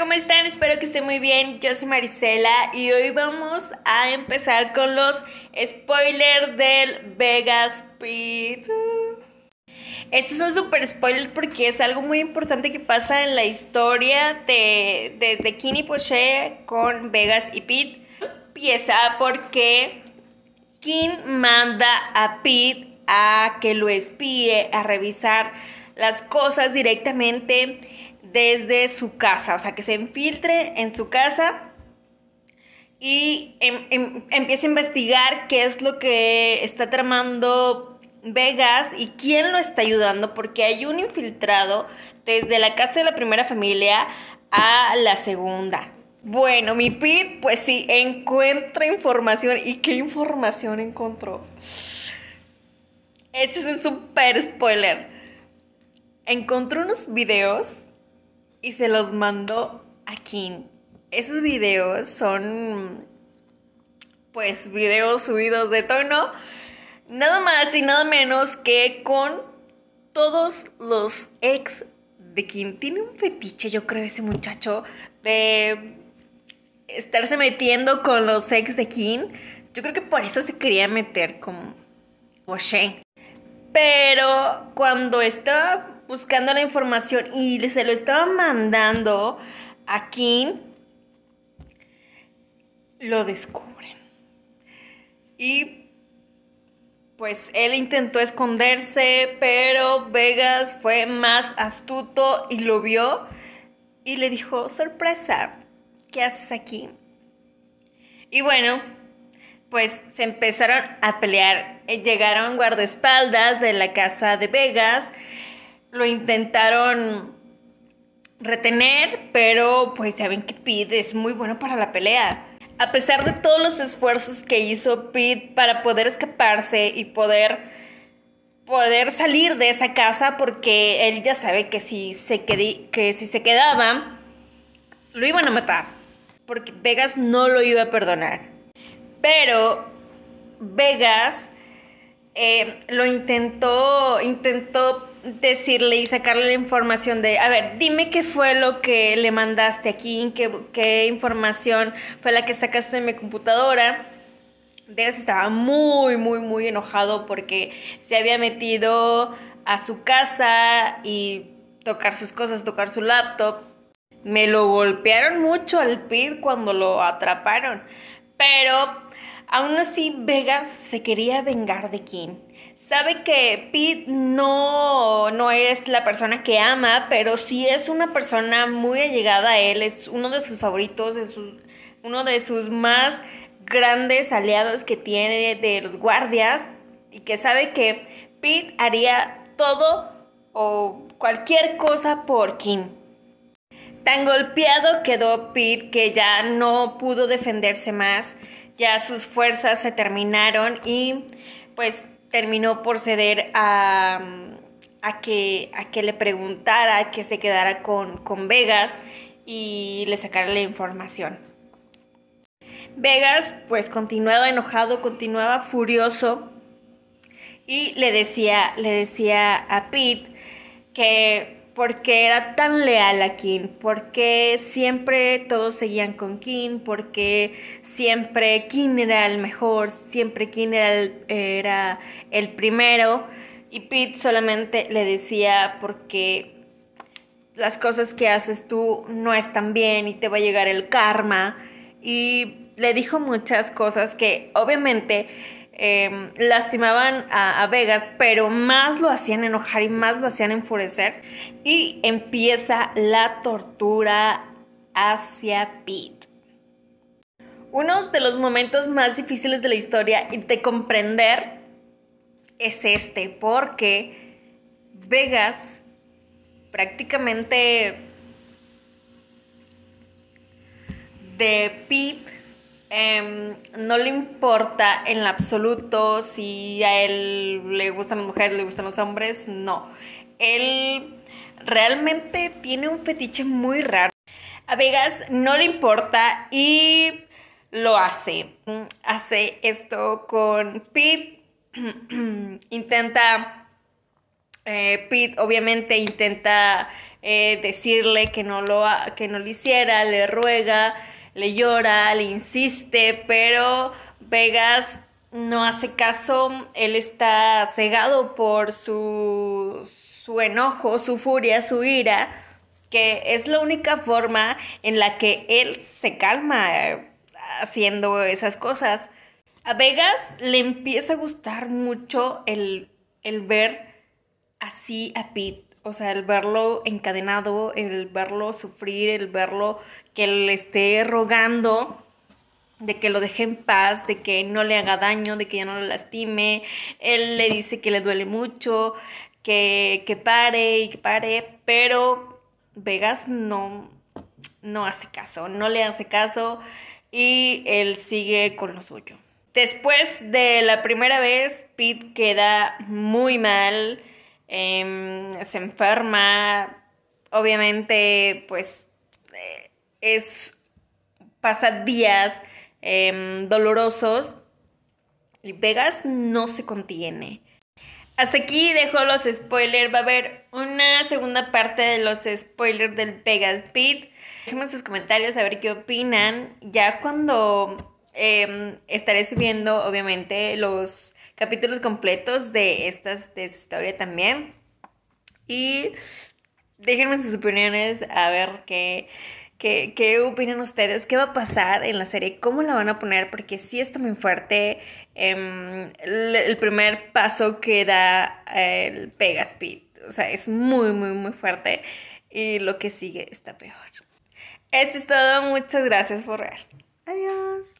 ¿Cómo están? Espero que estén muy bien. Yo soy Marisela y hoy vamos a empezar con los spoilers del Vegas Pit. Estos son super spoiler porque es algo muy importante que pasa en la historia de, desde y Poche con Vegas y Pete. Empieza porque King manda a Pete a que lo espíe, a revisar las cosas directamente desde su casa, o sea, que se infiltre en su casa y em, em, empiece a investigar qué es lo que está tramando Vegas y quién lo está ayudando, porque hay un infiltrado desde la casa de la primera familia a la segunda. Bueno, mi Pete, pues sí, encuentra información. ¿Y qué información encontró? Este es un super spoiler. Encontró unos videos y se los mando a Kim. Esos videos son, pues, videos subidos de tono, nada más y nada menos que con todos los ex de Kim. Tiene un fetiche, yo creo, ese muchacho, de estarse metiendo con los ex de Kim. Yo creo que por eso se quería meter con Shea. Pero cuando estaba buscando la información y se lo estaba mandando a Kim, lo descubren. Y pues él intentó esconderse, pero Vegas fue más astuto y lo vio y le dijo, sorpresa, ¿qué haces aquí? Y bueno, pues se empezaron a pelear. Eh, llegaron guardaespaldas de la casa de Vegas lo intentaron retener, pero pues saben que Pete es muy bueno para la pelea. A pesar de todos los esfuerzos que hizo Pete para poder escaparse y poder poder salir de esa casa porque él ya sabe que si se que si se quedaba lo iban a matar porque Vegas no lo iba a perdonar. Pero Vegas eh, lo intentó intentó decirle y sacarle la información de, a ver, dime qué fue lo que le mandaste aquí, qué, qué información fue la que sacaste de mi computadora. Vegas estaba muy, muy, muy enojado porque se había metido a su casa y tocar sus cosas, tocar su laptop. Me lo golpearon mucho al PID cuando lo atraparon. Pero aún así Vegas se quería vengar de quién sabe que Pete no, no es la persona que ama, pero sí es una persona muy allegada a él, es uno de sus favoritos, es uno de sus más grandes aliados que tiene de los guardias y que sabe que Pete haría todo o cualquier cosa por Kim. Tan golpeado quedó Pete que ya no pudo defenderse más, ya sus fuerzas se terminaron y pues terminó por ceder mm, a, que, a que le preguntara, que se quedara con, Vegas y le sacara la información. Vegas pues continuaba enojado, continuaba furioso y le decía, le decía a Pete que porque era tan leal a King, porque siempre todos seguían con King, porque siempre King era el mejor, siempre King era era el primero y Pete solamente le decía porque las cosas que haces tú no están bien y te va a llegar el karma y le dijo muchas cosas que obviamente Em, lastimaban a, a, Vegas, pero más lo hacían enojar y más lo hacían enfurecer. Y empieza la tortura hacia Pete. Uno de los momentos más difíciles de la historia y de comprender es este, porque Vegas prácticamente de Pete Em, no le importa en absoluto si a él le gustan las mujeres, le gustan los hombres, no. Él realmente tiene un fetiche muy raro. A Vegas no le importa y lo hace. Hace esto con Pete. intenta, eh, Pete obviamente intenta eh, decirle que no, lo, que no lo hiciera, le ruega le llora, le insiste, pero Vegas no hace caso, él está cegado por su, su enojo, su furia, su ira, que es la única forma en la que él se calma eh, haciendo esas cosas. A Vegas le empieza a gustar mucho el, el ver así a Pete o sea, el verlo encadenado, el verlo sufrir, el verlo que le esté rogando de que lo deje en paz, de que no le haga daño, de que ya no lo lastime. Él le dice que le duele mucho, que, que pare y que pare, pero Vegas no, no hace caso, no le hace caso y él sigue con lo suyo. Después de la primera vez, Pete queda muy mal Em, se enferma, obviamente pues eh, es, pasa días em, dolorosos y Vegas no se contiene. Hasta aquí dejo los spoilers. Va a haber una segunda parte de los spoilers del Vegas Pit. Déjenme sus comentarios a ver qué opinan. Ya cuando em, estaré subiendo, obviamente, los capítulos completos de, estas, de esta historia también. Y déjenme sus opiniones a ver qué, qué, opinan ustedes, qué va a pasar en la serie, cómo la van a poner, porque sí está muy fuerte em, el, primer paso que da eh, el Pegaspeed. O sea, es muy, muy, muy fuerte y lo que sigue está peor. Esto es todo, muchas gracias por ver. Adiós.